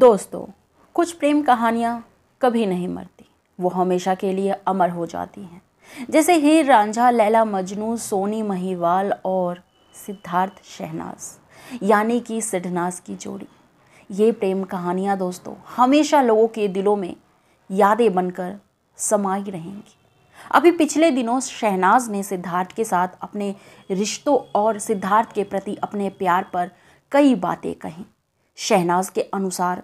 दोस्तों कुछ प्रेम कहानियाँ कभी नहीं मरती वो हमेशा के लिए अमर हो जाती हैं जैसे हीर रांझा लैला मजनू सोनी महिवाल और सिद्धार्थ शहनाज यानी कि सिद्धनाज की जोड़ी ये प्रेम कहानियाँ दोस्तों हमेशा लोगों के दिलों में यादें बनकर समाई रहेंगी अभी पिछले दिनों शहनाज ने सिद्धार्थ के साथ अपने रिश्तों और सिद्धार्थ के प्रति अपने प्यार पर कई बातें कहीं शहनाज के अनुसार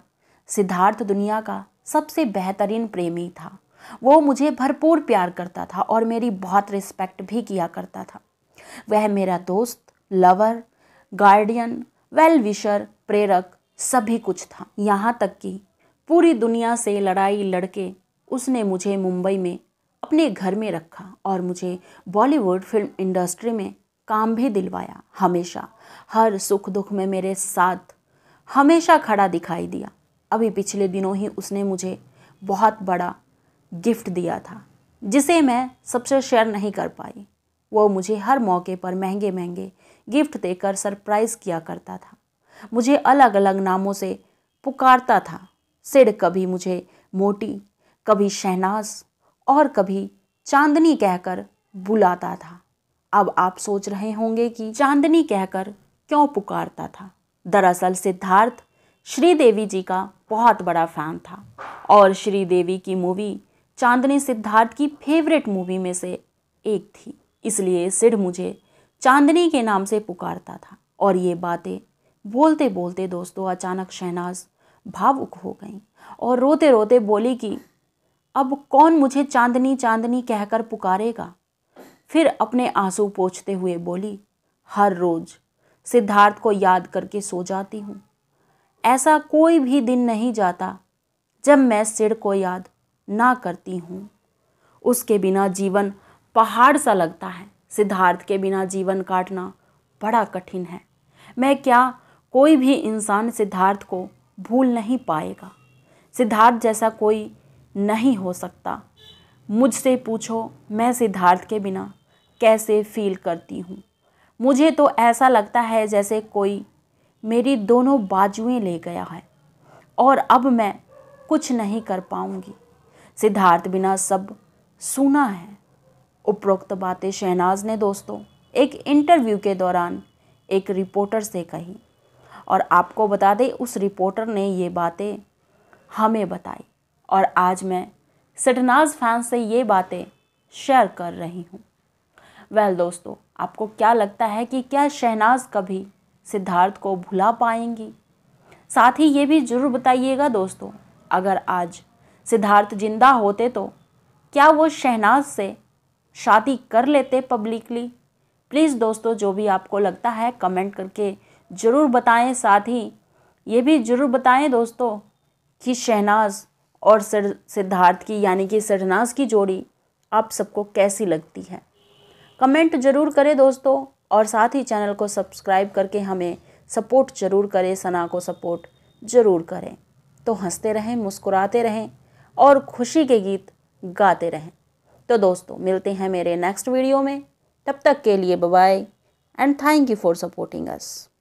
सिद्धार्थ दुनिया का सबसे बेहतरीन प्रेमी था वो मुझे भरपूर प्यार करता था और मेरी बहुत रिस्पेक्ट भी किया करता था वह मेरा दोस्त लवर गार्डियन वेल विशर प्रेरक सभी कुछ था यहाँ तक कि पूरी दुनिया से लड़ाई लड़के उसने मुझे मुंबई में अपने घर में रखा और मुझे बॉलीवुड फिल्म इंडस्ट्री में काम भी दिलवाया हमेशा हर सुख दुख में मेरे साथ हमेशा खड़ा दिखाई दिया अभी पिछले दिनों ही उसने मुझे बहुत बड़ा गिफ्ट दिया था जिसे मैं सबसे शेयर नहीं कर पाई वो मुझे हर मौके पर महंगे महंगे गिफ्ट देकर सरप्राइज़ किया करता था मुझे अलग अलग नामों से पुकारता था सिर कभी मुझे मोटी कभी शहनाज और कभी चांदनी कहकर बुलाता था अब आप सोच रहे होंगे कि चांदनी कहकर क्यों पुकारता था दरअसल सिद्धार्थ श्रीदेवी जी का बहुत बड़ा फ़ैन था और श्रीदेवी की मूवी चांदनी सिद्धार्थ की फेवरेट मूवी में से एक थी इसलिए सिड मुझे चांदनी के नाम से पुकारता था और ये बातें बोलते बोलते दोस्तों अचानक शहनाज भावुक हो गई और रोते रोते बोली कि अब कौन मुझे चांदनी चांदनी कहकर पुकारेगा फिर अपने आंसू पोछते हुए बोली हर रोज़ सिद्धार्थ को याद करके सो जाती हूँ ऐसा कोई भी दिन नहीं जाता जब मैं सिर को याद ना करती हूँ उसके बिना जीवन पहाड़ सा लगता है सिद्धार्थ के बिना जीवन काटना बड़ा कठिन है मैं क्या कोई भी इंसान सिद्धार्थ को भूल नहीं पाएगा सिद्धार्थ जैसा कोई नहीं हो सकता मुझसे पूछो मैं सिद्धार्थ के बिना कैसे फील करती हूँ मुझे तो ऐसा लगता है जैसे कोई मेरी दोनों बाजुएं ले गया है और अब मैं कुछ नहीं कर पाऊंगी सिद्धार्थ बिना सब सुना है उपरोक्त बातें शहनाज ने दोस्तों एक इंटरव्यू के दौरान एक रिपोर्टर से कही और आपको बता दें उस रिपोर्टर ने ये बातें हमें बताई और आज मैं सटनाज फैंस से ये बातें शेयर कर रही हूँ वेल दोस्तों आपको क्या लगता है कि क्या शहनाज कभी सिद्धार्थ को भुला पाएंगी साथ ही ये भी जरूर बताइएगा दोस्तों अगर आज सिद्धार्थ जिंदा होते तो क्या वो शहनाज से शादी कर लेते पब्लिकली प्लीज़ दोस्तों जो भी आपको लगता है कमेंट करके ज़रूर बताएं साथ ही ये भी ज़रूर बताएं दोस्तों कि शहनाज और सिद्धार्थ की यानी कि सरनाज की जोड़ी आप सबको कैसी लगती है कमेंट ज़रूर करें दोस्तों और साथ ही चैनल को सब्सक्राइब करके हमें सपोर्ट ज़रूर करें सना को सपोर्ट ज़रूर करें तो हंसते रहें मुस्कुराते रहें और खुशी के गीत गाते रहें तो दोस्तों मिलते हैं मेरे नेक्स्ट वीडियो में तब तक के लिए bye and thank you for supporting us